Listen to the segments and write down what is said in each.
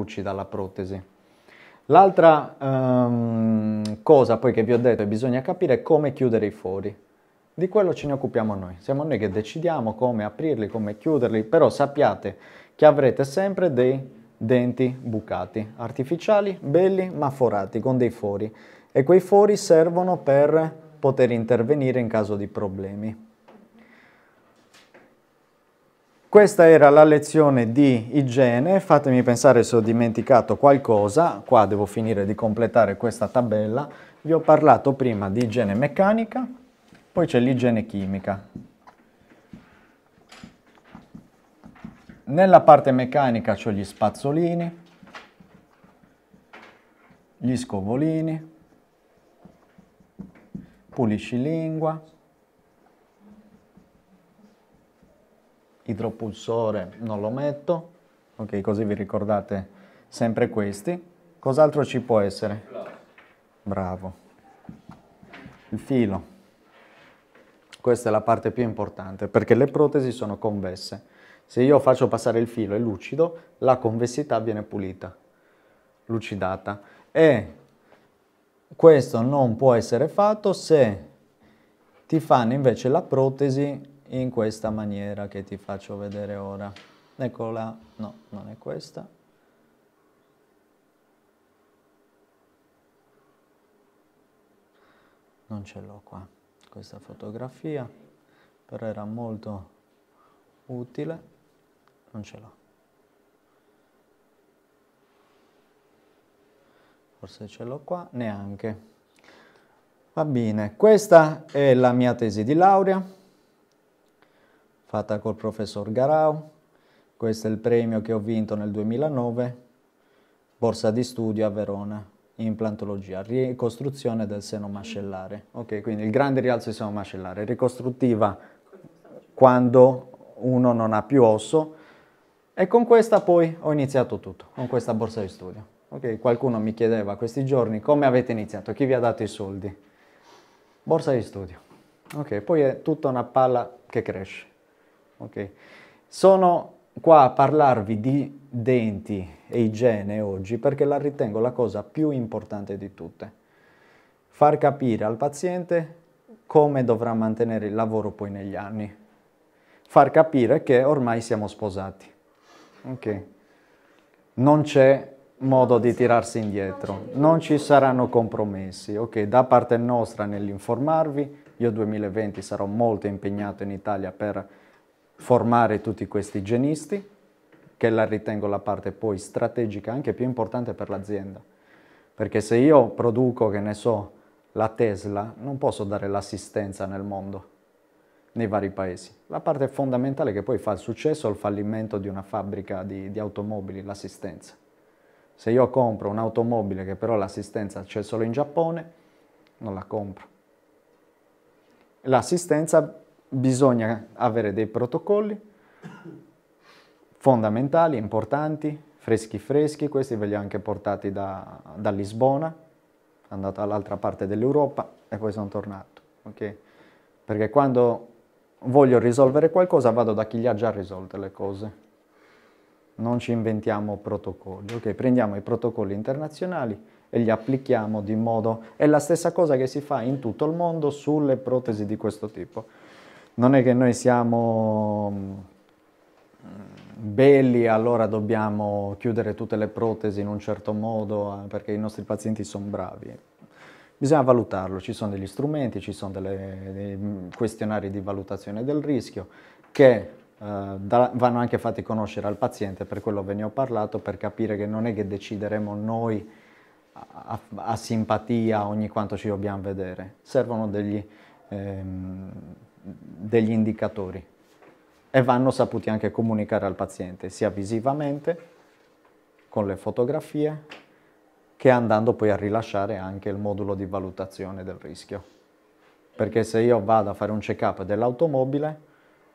luci dalla protesi. L'altra um, cosa poi che vi ho detto è che bisogna capire come chiudere i fori. Di quello ce ne occupiamo noi, siamo noi che decidiamo come aprirli, come chiuderli, però sappiate che avrete sempre dei denti bucati, artificiali, belli ma forati, con dei fori. E quei fori servono per poter intervenire in caso di problemi. Questa era la lezione di igiene, fatemi pensare se ho dimenticato qualcosa, qua devo finire di completare questa tabella, vi ho parlato prima di igiene meccanica, poi c'è l'igiene chimica. Nella parte meccanica ho gli spazzolini, gli scovolini, pulisci lingua, idropulsore non lo metto, ok così vi ricordate sempre questi. Cos'altro ci può essere? Bravo. Il filo. Questa è la parte più importante perché le protesi sono convesse. Se io faccio passare il filo e lucido, la convessità viene pulita, lucidata. E questo non può essere fatto se ti fanno invece la protesi in questa maniera che ti faccio vedere ora. Eccola, no, non è questa. Non ce l'ho qua, questa fotografia, però era molto utile, non ce l'ho. Forse ce l'ho qua, neanche. Va bene, questa è la mia tesi di laurea fatta col professor Garau. Questo è il premio che ho vinto nel 2009, borsa di studio a Verona, implantologia, ricostruzione del seno mascellare. Ok, quindi il grande rialzo del seno mascellare, ricostruttiva quando uno non ha più osso e con questa poi ho iniziato tutto, con questa borsa di studio. Ok, qualcuno mi chiedeva questi giorni come avete iniziato, chi vi ha dato i soldi? Borsa di studio. Ok, poi è tutta una palla che cresce. Okay. Sono qua a parlarvi di denti e igiene oggi perché la ritengo la cosa più importante di tutte. Far capire al paziente come dovrà mantenere il lavoro poi negli anni. Far capire che ormai siamo sposati. Okay. Non c'è modo di tirarsi indietro, non ci saranno compromessi. Okay. da parte nostra nell'informarvi, io 2020 sarò molto impegnato in Italia per formare tutti questi igienisti, che la ritengo la parte poi strategica, anche più importante per l'azienda. Perché se io produco, che ne so, la Tesla, non posso dare l'assistenza nel mondo, nei vari paesi. La parte fondamentale che poi fa il successo o il fallimento di una fabbrica di, di automobili, l'assistenza. Se io compro un'automobile che però l'assistenza c'è solo in Giappone, non la compro. L'assistenza bisogna avere dei protocolli fondamentali, importanti, freschi freschi, questi ve li ho anche portati da, da Lisbona, andato all'altra parte dell'Europa e poi sono tornato, okay? Perché quando voglio risolvere qualcosa vado da chi gli ha già risolte le cose, non ci inventiamo protocolli, okay? Prendiamo i protocolli internazionali, e li applichiamo di modo... È la stessa cosa che si fa in tutto il mondo sulle protesi di questo tipo non è che noi siamo mm, belli, e allora dobbiamo chiudere tutte le protesi in un certo modo eh, perché i nostri pazienti sono bravi. Bisogna valutarlo, ci sono degli strumenti, ci sono delle, dei mm, questionari di valutazione del rischio che Uh, da, vanno anche fatti conoscere al paziente, per quello ve ne ho parlato, per capire che non è che decideremo noi a, a simpatia ogni quanto ci dobbiamo vedere, servono degli ehm, degli indicatori e vanno saputi anche comunicare al paziente, sia visivamente, con le fotografie, che andando poi a rilasciare anche il modulo di valutazione del rischio. Perché se io vado a fare un check-up dell'automobile,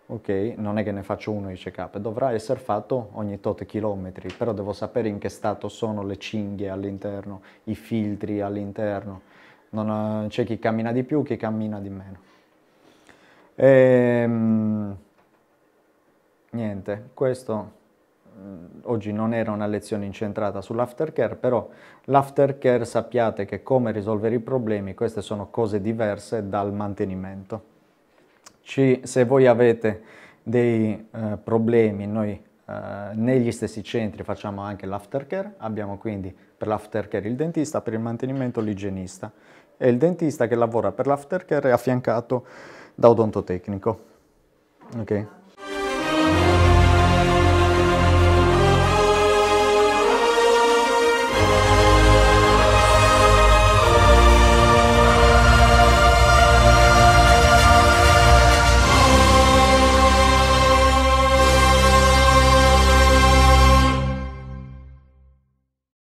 ok, non è che ne faccio uno di check-up, dovrà essere fatto ogni tot chilometri, però devo sapere in che stato sono le cinghie all'interno, i filtri all'interno, eh, c'è chi cammina di più, chi cammina di meno. E, ehm, niente, questo mm, oggi non era una lezione incentrata sull'aftercare, però l'aftercare sappiate che come risolvere i problemi, queste sono cose diverse dal mantenimento. Ci, se voi avete dei eh, problemi, noi eh, negli stessi centri facciamo anche l'aftercare, abbiamo quindi per l'aftercare il dentista, per il mantenimento l'igienista e il dentista che lavora per l'aftercare è affiancato da odontotehniko. Okay.